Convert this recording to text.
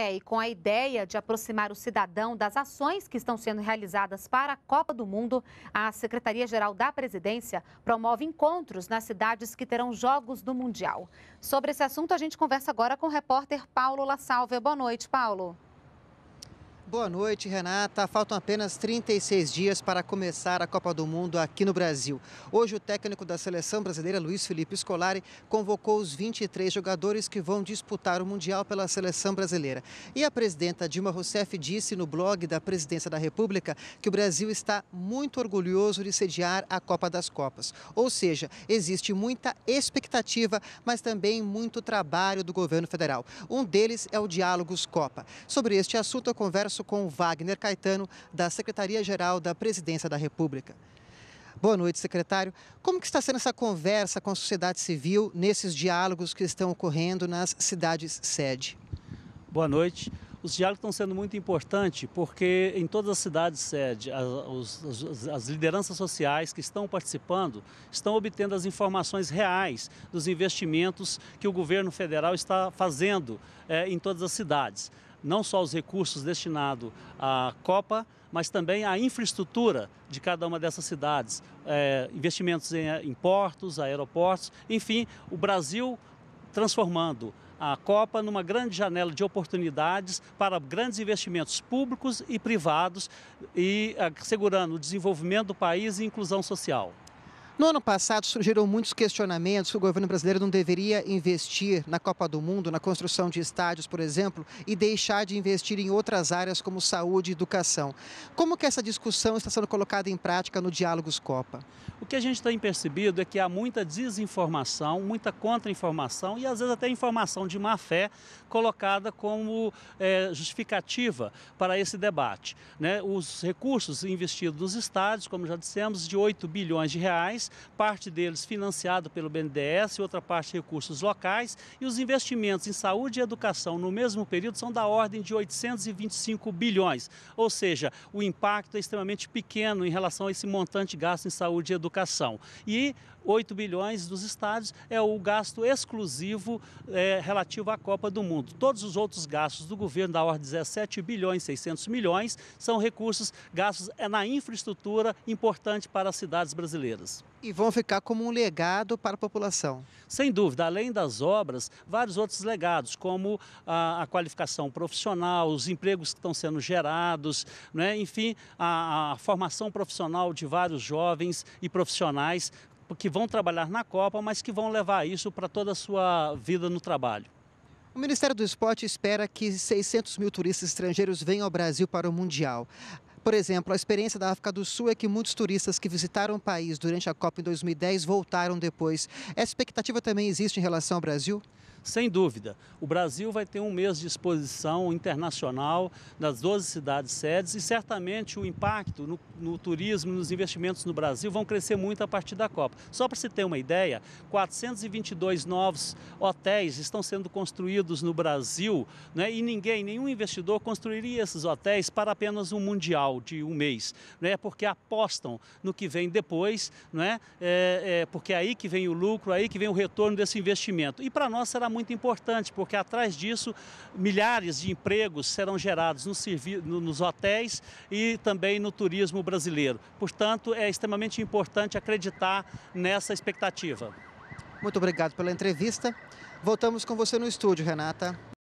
É, e com a ideia de aproximar o cidadão das ações que estão sendo realizadas para a Copa do Mundo, a Secretaria-Geral da Presidência promove encontros nas cidades que terão jogos do Mundial. Sobre esse assunto, a gente conversa agora com o repórter Paulo La Salve. Boa noite, Paulo. Boa noite, Renata. Faltam apenas 36 dias para começar a Copa do Mundo aqui no Brasil. Hoje, o técnico da seleção brasileira, Luiz Felipe Scolari, convocou os 23 jogadores que vão disputar o Mundial pela seleção brasileira. E a presidenta Dilma Rousseff disse no blog da presidência da República que o Brasil está muito orgulhoso de sediar a Copa das Copas. Ou seja, existe muita expectativa, mas também muito trabalho do governo federal. Um deles é o Diálogos Copa. Sobre este assunto, eu converso com Wagner Caetano, da Secretaria-Geral da Presidência da República. Boa noite, secretário. Como que está sendo essa conversa com a sociedade civil nesses diálogos que estão ocorrendo nas cidades sede? Boa noite. Os diálogos estão sendo muito importantes porque em todas as cidades sede, as, as, as, lideranças sociais que estão participando estão obtendo as informações reais dos investimentos que o governo federal está fazendo eh, em todas as cidades não só os recursos destinados à Copa, mas também à infraestrutura de cada uma dessas cidades, é, investimentos em, em portos, aeroportos, enfim, o Brasil transformando a Copa numa grande janela de oportunidades para grandes investimentos públicos e privados e assegurando é, o desenvolvimento do país e inclusão social. No ano passado, surgiram muitos questionamentos que o governo brasileiro não deveria investir na Copa do Mundo, na construção de estádios, por exemplo, e deixar de investir em outras áreas como saúde e educação. Como que essa discussão está sendo colocada em prática no Diálogos Copa? O que a gente tem percebido é que há muita desinformação, muita contra-informação e às vezes até informação de má fé colocada como é, justificativa para esse debate. Né? Os recursos investidos nos estádios, como já dissemos, de 8 bilhões de reais, parte deles financiado pelo BNDES outra parte recursos locais. E os investimentos em saúde e educação no mesmo período são da ordem de 825 bilhões. Ou seja, o impacto é extremamente pequeno em relação a esse montante gasto em saúde e educação. E 8 bilhões dos estádios é o gasto exclusivo é, relativo à Copa do Mundo. Todos os outros gastos do governo, da ordem de 17 bilhões 600 milhões, são recursos gastos na infraestrutura importante para as cidades brasileiras. E vão ficar como um legado para a população. Sem dúvida, além das obras, vários outros legados, como a, a qualificação profissional, os empregos que estão sendo gerados, né? enfim, a, a formação profissional de vários jovens e profissionais que vão trabalhar na Copa, mas que vão levar isso para toda a sua vida no trabalho. O Ministério do Esporte espera que 600 mil turistas estrangeiros venham ao Brasil para o Mundial. Por exemplo, a experiência da África do Sul é que muitos turistas que visitaram o país durante a Copa em 2010 voltaram depois. Essa expectativa também existe em relação ao Brasil? Sem dúvida, o Brasil vai ter um mês de exposição internacional nas 12 cidades sedes e certamente o impacto no, no turismo, nos investimentos no Brasil vão crescer muito a partir da Copa. Só para se ter uma ideia, 422 novos hotéis estão sendo construídos no Brasil né, e ninguém, nenhum investidor construiria esses hotéis para apenas um mundial de um mês, né, porque apostam no que vem depois, né, é, é, porque é aí que vem o lucro, é aí que vem o retorno desse investimento. E para nós será muito muito importante, porque atrás disso milhares de empregos serão gerados no no, nos hotéis e também no turismo brasileiro. Portanto, é extremamente importante acreditar nessa expectativa. Muito obrigado pela entrevista. Voltamos com você no estúdio, Renata.